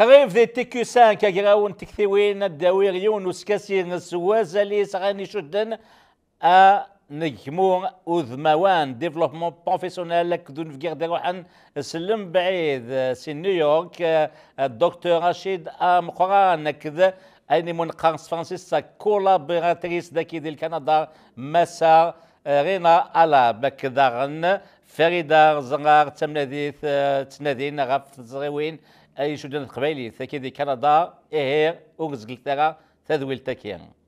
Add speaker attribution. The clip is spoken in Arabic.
Speaker 1: قريب ذي تيكيو سانك أقراون تكثيوين الدوير يونس كثير السواز اللي سغاني شدن آه، نجمو وذموان ديفلوبمون بروفيسيونيل كدون في كيغدا روحا سلم بعيد آه، سي نيويورك آه، الدكتور رشيد ام قران كذا اني من قرص فرانسيس كولابيراتريس داكي ديال كندا مسا رينا على بك داغن فريدة زنغار تمناديث آه، تنادين غف زغوين أي شجن قبايلي ثكيدي كندا إهير وغزقلتها تدويل تكيان